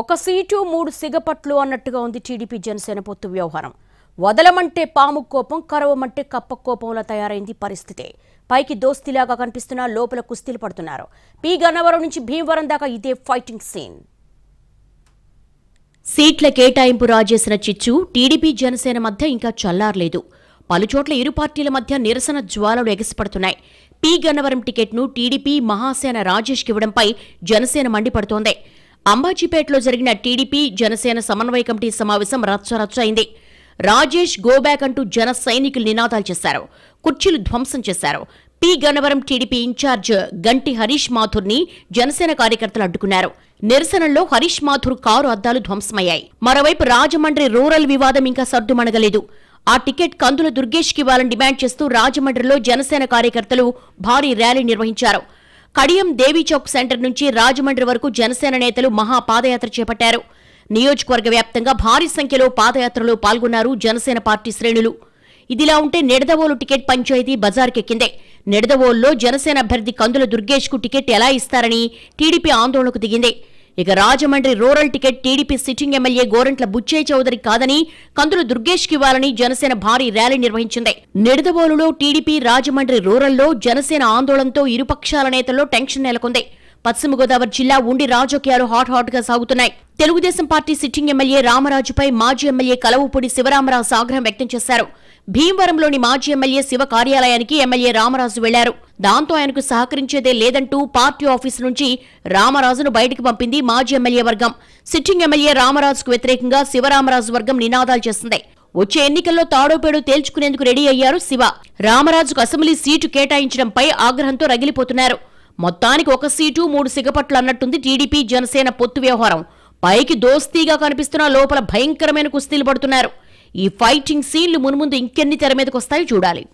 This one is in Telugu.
ఒక సీటు మూడు సిగపట్లు అన్నట్టుగా ఉంది టీడీపీ జనసేన పొత్తు వ్యవహారం వదలమంటే పాము కోపం కరవమంటే కప్ప కోపంలా తయారైంది పరిస్థితే పైకి దోస్తిలాగా కనిపిస్తున్నా లోపల కుస్తీలు పడుతున్నారు పి గన్నవరం నుంచి భీమవరం దాకా ఇదే ఫైటింగ్ సీన్ సీట్ల కేటాయింపు రాజేసిన చిచ్చు టీడీపీ జనసేన మధ్య ఇంకా చల్లారలేదు పలుచోట్ల ఇరు పార్టీల మధ్య నిరసన జ్వాలలు ఎగసిపడుతున్నాయి పి గన్నవరం టికెట్ను టీడీపీ మహాసేన ఇవ్వడంపై జనసేన మండిపడుతోంది అంబాజీపేటలో జరిగిన టీడీపీ జనసేన సమన్వయ కమిటీ సమావేశం రచ్చరచ్చ అయింది రాజేష్ గోబ్యాక్ అంటూ జన సైనికులు నినాదాలు చేశారు కుర్చీలు ధ్వంసం చేశారు పి గన్నవరం టీడీపీ ఇన్ఛార్జ్ గంటి హరీష్ మాథుర్ని జనసేన కార్యకర్తలు అడ్డుకున్నారు నిరసనలో హరీష్ మాథుర్ కారు అద్దాలు ధ్వంసమయ్యాయి మరోవైపు రాజమండ్రి రూరల్ వివాదం ఇంకా సర్దుమణగలేదు ఆ టికెట్ కందుల దుర్గేష్కి ఇవ్వాలని డిమాండ్ చేస్తూ రాజమండ్రిలో జనసేన కార్యకర్తలు భారీ ర్యాలీ నిర్వహించారు కడియం దేవీచౌక్ సెంటర్ నుంచి రాజమండ్రి వరకు జనసేన నేతలు మహా పాదయాత్ర చేపట్టారు నియోజకవర్గ వ్యాప్తంగా భారీ సంఖ్యలో పాదయాత్రలో పాల్గొన్నారు జనసేన పార్టీ శ్రేణులు ఇదిలా ఉంటే నిడదవోలు టికెట్ పంచాయతీ బజార్కెక్కిందే నిడదవోలులో జనసేన అభ్యర్థి కందుల దుర్గేష్కు టికెట్ ఎలా ఇస్తారని టీడీపీ ఆందోళనకు దిగింది ఇక Rajahmundry rural ticket TDP sitting MLA Gorantla Butchaiah Chowdary కాదని కందులు దుర్గేష్ ఇవ్వాలని జనసేన భారీ ర్యాలీ నిర్వహించింది నిడదవోలులో టీడీపీ రాజమండ్రి రూరల్లో జనసేన ఆందోళనతో ఇరుపక్షాల నేతల్లో టెన్షన్ నెలకొంది పశ్చిమ గోదావరి జిల్లా ఉండి రాజకీయాలు హాట్ హాట్ గా సాగుతున్నాయి తెలుగుదేశం పార్టీ సిట్టింగ్ ఎమ్మెల్యే రామరాజుపై మాజీ ఎమ్మెల్యే కలవుపూడి శివరామరాజు ఆగ్రహం వ్యక్తం చేశారు భీమవరంలోని మాజీ ఎమ్మెల్యే శివ కార్యాలయానికి ఎమ్మెల్యే రామరాజు వెళ్లారు దాంతో ఆయనకు సహకరించేదే లేదంటూ పార్టీ ఆఫీసు నుంచి రామరాజును బయటికి పంపింది మాజీ ఎమ్మెల్యే వర్గం సిట్టింగ్ ఎమ్మెల్యే రామరాజుకు వ్యతిరేకంగా శివరామరాజు వర్గం నినాదాలు చేసింది వచ్చే ఎన్నికల్లో తాడోపేడు తేల్చుకునేందుకు రెడీ అయ్యారు శివ రామరాజుకు అసెంబ్లీ సీటు కేటాయించడంపై ఆగ్రహంతో రగిలిపోతున్నారు మొత్తానికి ఒక సీటు మూడు సిగపట్లు అన్నట్టుంది టీడీపీ జనసేన పొత్తు వ్యవహారం పైకి దోస్తీగా కనిపిస్తున్న లోపల భయంకరమైన కుస్తీలు పడుతున్నారు ఈ ఫైటింగ్ సీన్లు మున్ముందు ఇంకెన్ని తెర మీదకొస్తాయో చూడాలి